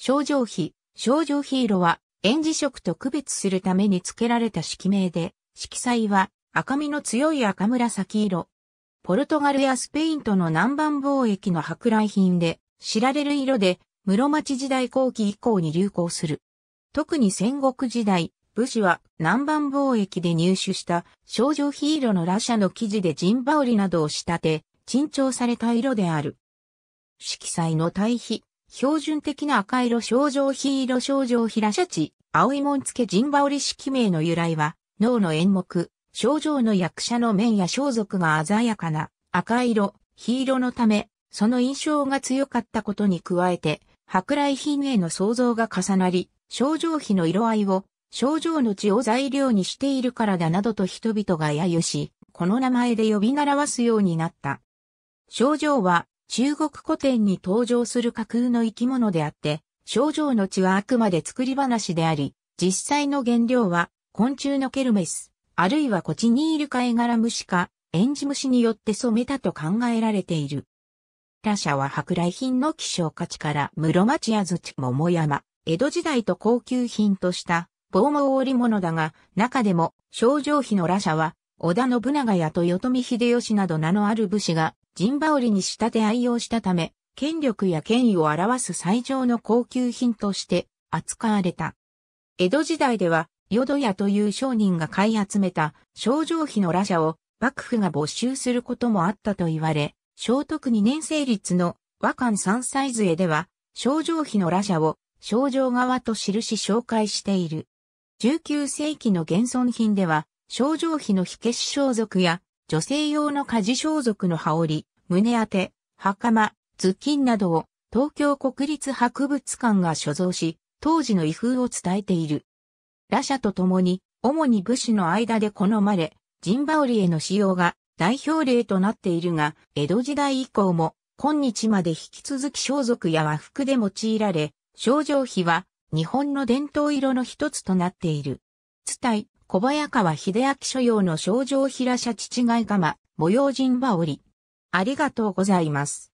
症状費、症状費色は、演じ色と区別するために付けられた色名で、色彩は赤みの強い赤紫色。ポルトガルやスペインとの南蛮貿易の舶来品で、知られる色で、室町時代後期以降に流行する。特に戦国時代、武士は南蛮貿易で入手した少女ヒーロの羅車の生地で陣羽織などを仕立て、珍重された色である。色彩の対比、標準的な赤色症状非色症状平シャチ、青い紋付バオ織式名の由来は、脳の演目、症状の役者の面や装束が鮮やかな赤色、非色のため、その印象が強かったことに加えて、舶来品への想像が重なり、症状比の色合いを、症状の血を材料にしているからだなどと人々が揶揄し、この名前で呼び習わすようになった。症状は中国古典に登場する架空の生き物であって、症状の血はあくまで作り話であり、実際の原料は昆虫のケルメス、あるいはコチニールカエガラムシか、エンジムシによって染めたと考えられている。他社は舶来品の希少価値から室町安土桃山、江戸時代と高級品とした棒毛織物だが、中でも、症状費の羅ャは、織田信長や豊臣秀吉など名のある武士が、ジンバに仕立て愛用したため、権力や権威を表す最上の高級品として扱われた。江戸時代では、ヨドヤという商人が買い集めた商状費の羅舎を幕府が没収することもあったと言われ、聖徳2年成立の和漢三歳図絵では、商状費の羅舎を商状側と印し紹介している。19世紀の現存品では、商状費の火消し装束や女性用の家事装束の羽織、胸当て、袴、頭巾などを東京国立博物館が所蔵し、当時の威風を伝えている。ラシャと共に、主に武士の間で好まれ、ジンバオリへの使用が代表例となっているが、江戸時代以降も今日まで引き続き装束や和服で用いられ、症状費は日本の伝統色の一つとなっている。隊、小早川秀明所用の症状平社父貝釜、模様人羽織。ありがとうございます。